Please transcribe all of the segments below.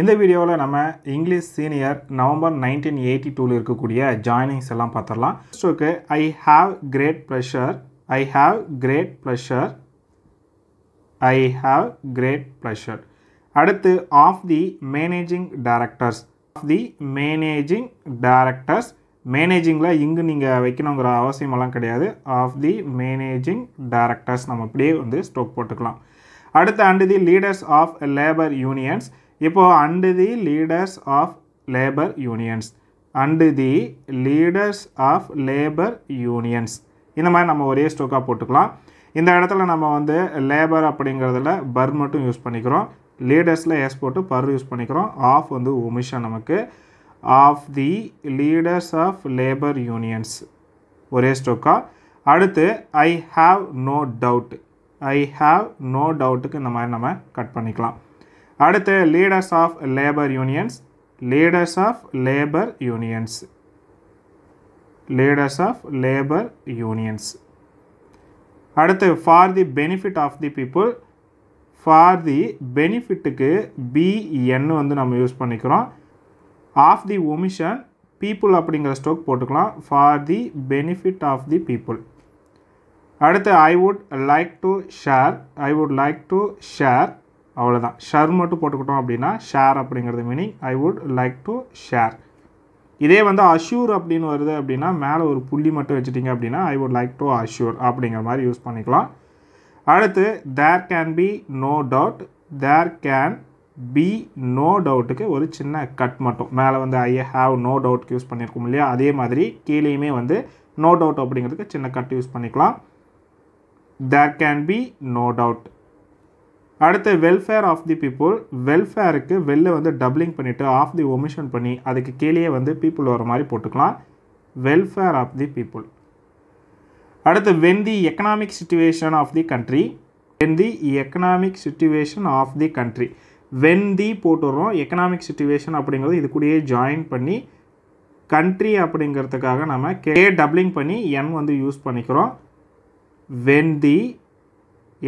இந்த வீடியோவில் நம்ம English senior November nineteen eighty டூவில் இருக்கக்கூடிய ஜாயினிங்ஸ் எல்லாம் பார்த்துடலாம் ஸ்டோக்கு I have great pleasure I have great pleasure I have great pleasure அடுத்து of the managing directors of the managing directors மேனேஜிங்கில் இங்கு நீங்கள் வைக்கணுங்கிற அவசியமெல்லாம் கிடையாது ஆஃப் தி மேனேஜிங் டேரக்டர்ஸ் நம்ம அப்படியே வந்து ஸ்டோக் போட்டுக்கலாம் அடுத்து and the leaders of labour unions இப்போது and the leaders of labour unions and the leaders of labour unions இந்த மாதிரி நம்ம ஒரே ஸ்டோக்காக போட்டுக்கலாம் இந்த இடத்துல நம்ம வந்து லேபர் அப்படிங்கிறதுல பர் மட்டும் யூஸ் பண்ணிக்கிறோம் லீடர்ஸில் எஸ் போட்டு பர் யூஸ் பண்ணிக்கிறோம் ஆஃப் வந்து ஒமிஷன் நமக்கு of the leaders of labour unions ஒரே ஸ்டோக்காக அடுத்து I have no doubt I have no டவுட்டுக்கு இந்த மாதிரி நம்ம கட் பண்ணிக்கலாம் அடுத்து leaders of labour unions leaders of labour unions leaders of labour unions அடுத்து for the benefit of the people for the பெனிஃபிட்டுக்கு பிஎன் வந்து நம்ம யூஸ் பண்ணிக்கிறோம் ஆஃப் தி ஒமிஷன் பீப்புள் அப்படிங்கிற ஸ்டோக் போட்டுக்கலாம் for the benefit of the people அடுத்து I would like to share I would like to share அவ்வளோதான் share மட்டும் போட்டுக்கிட்டோம் அப்படின்னா ஷேர் அப்படிங்கிறது meaning I would like to share இதே வந்து அஷ்யூர் அப்படின்னு வருது அப்படின்னா மேலே ஒரு புள்ளி மட்டும் வச்சுட்டிங்க அப்படின்னா I would like to assure அப்படிங்கிற மாதிரி யூஸ் பண்ணிக்கலாம் அடுத்து there can be no doubt there can be no டவுட்டுக்கு ஒரு சின்ன கட் மட்டும் மேலே வந்து ஐ ஹாவ் நோ டவுட்க்கு யூஸ் பண்ணியிருக்கோம் இல்லையா அதே மாதிரி கீழேயுமே வந்து நோ டவுட் அப்படிங்கிறதுக்கு சின்ன கட் யூஸ் பண்ணிக்கலாம் there can be no doubt அடுத்து வெல்ஃபேர் ஆஃப் தி பீப்புள் வெல்ஃபேருக்கு வெளில வந்து டபுளிங் பண்ணிவிட்டு ஆஃப் தி ஒமிஷன் பண்ணி அதுக்கு கீழே வந்து பீப்புள் வர மாதிரி போட்டுக்கலாம் வெல்ஃபேர் ஆஃப் தி பீப்புள் அடுத்து when the economic situation of the country when the economic situation of the country when the போட்டுடுறோம் எக்கனாமிக் சுச்சுவேஷன் அப்படிங்கிறது இது கூடயே ஜாயின் பண்ணி கண்ட்ரி அப்படிங்கிறதுக்காக நம்ம கே டபிளிங் பண்ணி என் வந்து யூஸ் பண்ணிக்கிறோம் when the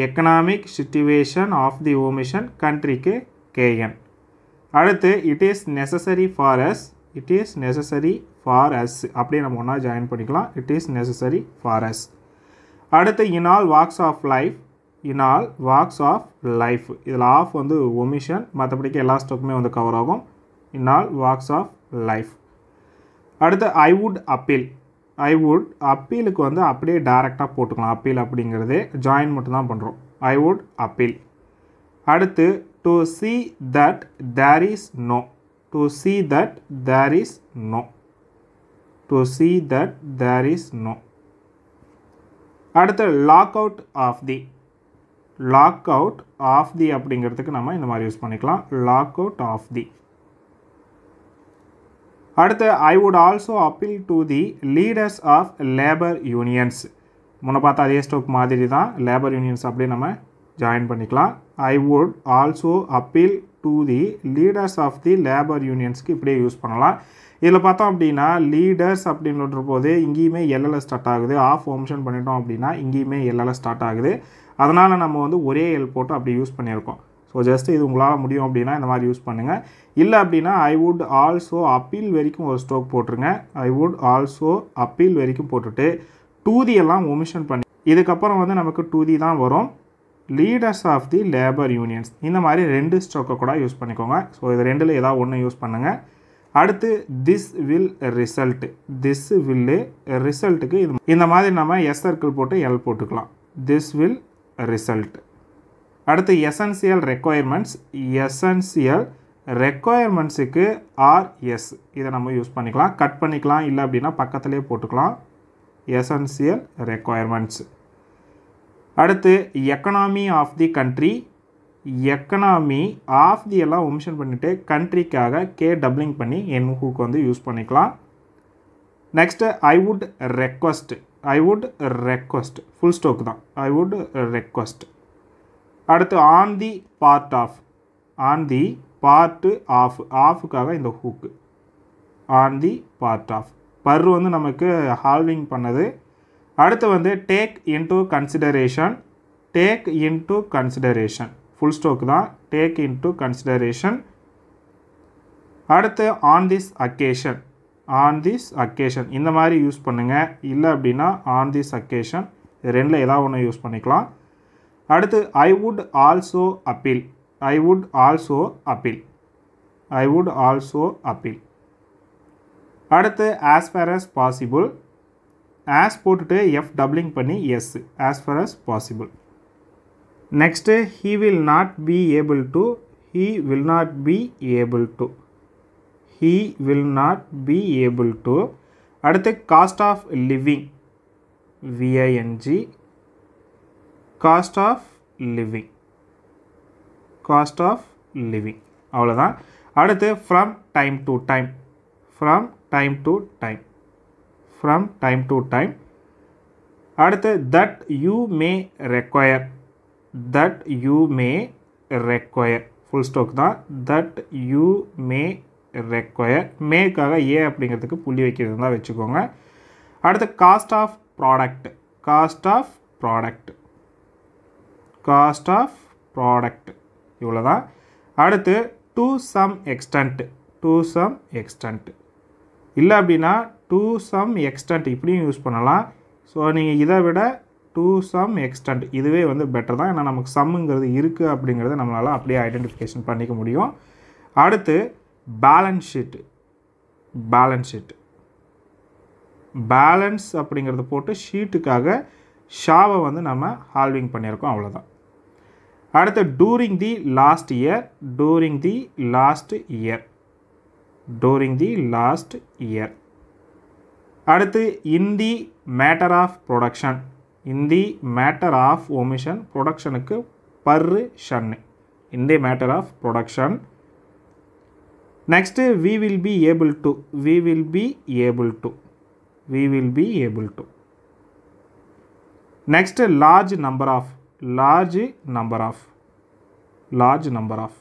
economic situation of the omission கண்ட்ரிக்கு கேஎன் அடுத்து it is necessary for us it is necessary for us அப்படியே நம்ம ஒன்றா ஜாயின் பண்ணிக்கலாம் it is necessary for us அடுத்து in all walks of life in all walks of life இதில் of வந்து omission மற்றபடிக்கு எல்லா ஸ்டோக்குமே வந்து கவர் ஆகும் இனால் வாக்ஸ் ஆஃப் லைஃப் அடுத்து I would appeal I would அப்பீலுக்கு வந்து அப்படியே டேரெக்டாக போட்டுக்கலாம் அப்பீல் அப்படிங்கிறதே ஜாயின் மட்டும்தான் பண்ணுறோம் ஐ வுட் அப்பீல் அடுத்து to see that there is no to see that there is no to see that there is no அடுத்து lock out of the lock out of the அப்படிங்கிறதுக்கு நம்ம இந்த மாதிரி use பண்ணிக்கலாம் lock out of the அடுத்து I would also appeal to the leaders of labour unions முன்ன பார்த்தா அதே ஸ்டோக் மாதிரி தான் லேபர் யூனியன்ஸ் அப்படியே நம்ம ஜாயின் பண்ணிக்கலாம் I would also appeal to the leaders of the labour யூனியன்ஸ்க்கு இப்படியே யூஸ் பண்ணலாம் இதில் பார்த்தோம் அப்படின்னா லீடர்ஸ் அப்படின்ற போது இங்கேயுமே எல்எல்எஸ் ஸ்டார்ட் ஆகுது ஆஃப் ஓம்ஷன் பண்ணிட்டோம் அப்படின்னா இங்கேயுமே எல்எல்எஸ் ஸ்டார்ட் ஆகுது அதனால் நம்ம வந்து ஒரே எல் போட்டு அப்படி யூஸ் பண்ணியிருக்கோம் ஸோ ஜஸ்ட் இது உங்களால் முடியும் அப்படின்னா இந்த மாதிரி யூஸ் பண்ணுங்கள் இல்லை அப்படின்னா ஐ வுட் ஆல்சோ அப்பீல் வரைக்கும் ஒரு ஸ்ட்ரோக் போட்டுருங்க ஐ வுட் ஆல்சோ அப்பீல் வரைக்கும் போட்டுட்டு எல்லாம் ஒமிஷன் பண்ணி இதுக்கப்புறம் வந்து நமக்கு டூதி தான் வரும் leaders of the labour unions இந்த மாதிரி ரெண்டு ஸ்ட்ரோக்கை கூட யூஸ் பண்ணிக்கோங்க ஸோ இது ரெண்டில் ஏதாவது ஒன்று யூஸ் பண்ணுங்கள் அடுத்து திஸ் வில் ரிசல்ட் திஸ் வில்லு ரிசல்ட்டுக்கு இது இந்த மாதிரி நம்ம எஸ் சர்க்கிள் போட்டு எல் போட்டுக்கலாம் திஸ் வில் ரிசல்ட் அடுத்து எசன்சியல் ரெக்குயர்மெண்ட்ஸ் எசன்சியல் ரெக்குயர்மெண்ட்ஸுக்கு ஆர்எஸ் இதை நம்ம யூஸ் பண்ணிக்கலாம் கட் பண்ணிக்கலாம் இல்லை அப்படின்னா பக்கத்துலேயே போட்டுக்கலாம் எசன்சியல் ரெக்குயர்மெண்ட்ஸ் அடுத்து economy of the country economy of the எல்லாம் ஒமிஷன் பண்ணிவிட்டு கண்ட்ரிக்காக கே டப்ளிங் பண்ணி என் ஹூக்கு வந்து யூஸ் பண்ணிக்கலாம் next I would request I would request full stroke தான் ஐ வுட் ரெக்வஸ்ட் அடுத்து on the part of on the part of ஆஃபுக்காக இந்த ஹூக்கு ஆன் தி பார்ட் ஆஃப் பர் வந்து நமக்கு ஹால்விங் பண்ணது அடுத்து வந்து take into consideration take into consideration full stroke தான் டேக் இன்டு கன்சிடரேஷன் அடுத்து on this occasion on this occasion இந்த மாதிரி யூஸ் பண்ணுங்கள் இல்லை அப்படின்னா ஆன் திஸ் அக்கேஷன் ரெண்டில் ஏதாவது ஒன்று யூஸ் பண்ணிக்கலாம் அடுத்து I would also appeal I would also appeal I would also appeal அடுத்து as far as possible as போட்டுட்டு எஃப் டபிளிங் பண்ணி S as far as possible next he will not be able to he will not be able to he will not be able to அடுத்து cost of living V I N G cost of living cost of living அவ்வளோதான் அடுத்து from time to time from time to time from time to time அடுத்து that you may require that you may require full stroke தான் that you may require மேக்காக A அப்படிங்கிறதுக்கு புள்ளி வைக்கிறது தான் வச்சுக்கோங்க அடுத்து cost of product cost of product cost of product இவ்வளோ தான் அடுத்து to some extent to some extent இல்லை அப்படின்னா டு சம் எக்ஸ்டன்ட் இப்படியும் யூஸ் பண்ணலாம் ஸோ நீங்கள் இதை விட டு சம் எக்ஸ்டன்ட் இதுவே வந்து பெட்டர் தான் ஏன்னா நமக்கு சம்முங்கிறது இருக்குது அப்படிங்கிறத நம்மளால் அப்படியே ஐடென்டிஃபிகேஷன் பண்ணிக்க முடியும் அடுத்து balance sheet balance sheet balance அப்படிங்கிறத போட்டு ஷீட்டுக்காக ஷாவை வந்து நம்ம ஹால்விங் பண்ணியிருக்கோம் அவ்வளோதான் அடுத்து during the last year during the last year during the last year அடுத்து in the matter of production in the matter of omission production க்கு per in the matter of production next we will be able to we will be able to we will be able to next large number of large number of large number of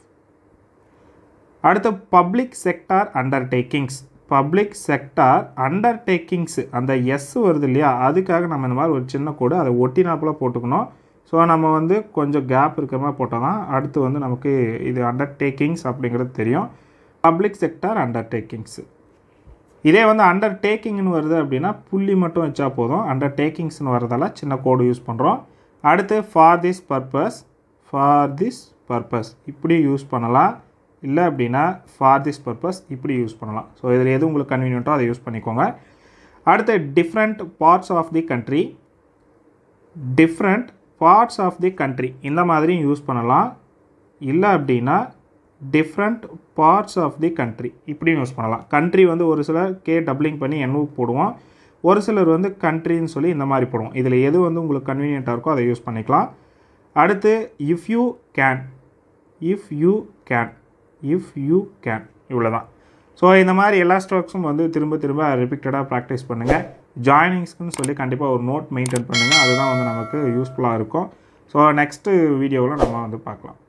அடுத்து public sector undertakings public sector undertakings அந்த S வருது இல்லையா அதுக்காக நம்ம இந்த மாதிரி ஒரு சின்ன கூட அதை ஒட்டினாப்பில் போட்டுக்கணும் ஸோ நம்ம வந்து கொஞ்சம் கேப் இருக்கிற மாதிரி போட்டோம்னா அடுத்து வந்து நமக்கு இது அண்டர்டேக்கிங்ஸ் அப்படிங்கிறது தெரியும் பப்ளிக் செக்டார் அண்டர்டேக்கிங்ஸு இதே வந்து அண்டர்டேக்கிங்னு வருது அப்படின்னா புள்ளி மட்டும் வச்சா போதும் அண்டர்டேக்கிங்ஸ்னு வரதெல்லாம் சின்ன கோடு யூஸ் பண்ணுறோம் அடுத்து for this purpose for this purpose இப்படி யூஸ் பண்ணலாம் இல்லை அப்படின்னா ஃபார் திஸ் பர்பஸ் இப்படி யூஸ் பண்ணலாம் ஸோ இதில் எது உங்களுக்கு கன்வீனியன்ட்டோ அதை யூஸ் பண்ணிக்கோங்க அடுத்து different parts of the country different parts of the country இந்த மாதிரியும் யூஸ் பண்ணலாம் இல்லை அப்படின்னா different parts of the country இப்படியும் யூஸ் பண்ணலாம் கண்ட்ரி வந்து ஒரு சில கே டப்ளிங் பண்ணி என்னு போடுவோம் ஒரு சிலர் வந்து கண்ட்ரின்னு சொல்லி இந்த மாதிரி போடுவோம் இதில் எது வந்து உங்களுக்கு கன்வீனியண்ட்டாக இருக்கோ அதை யூஸ் பண்ணிக்கலாம் அடுத்து if you can if you can if you can இவ்வளோ தான் ஸோ இந்த மாதிரி எல்லா ஸ்ட்ரோக்ஸும் வந்து திரும்ப திரும்ப ரிப்பீட்டடாக ப்ராக்டிஸ் பண்ணுங்கள் ஜாயினிங்ஸ்க்குன்னு சொல்லி கண்டிப்பாக ஒரு நோட் மெயின்டைன் பண்ணுங்கள் அதுதான் வந்து நமக்கு யூஸ்ஃபுல்லாக இருக்கும் ஸோ நெக்ஸ்ட்டு வீடியோவில் நம்ம வந்து பார்க்கலாம்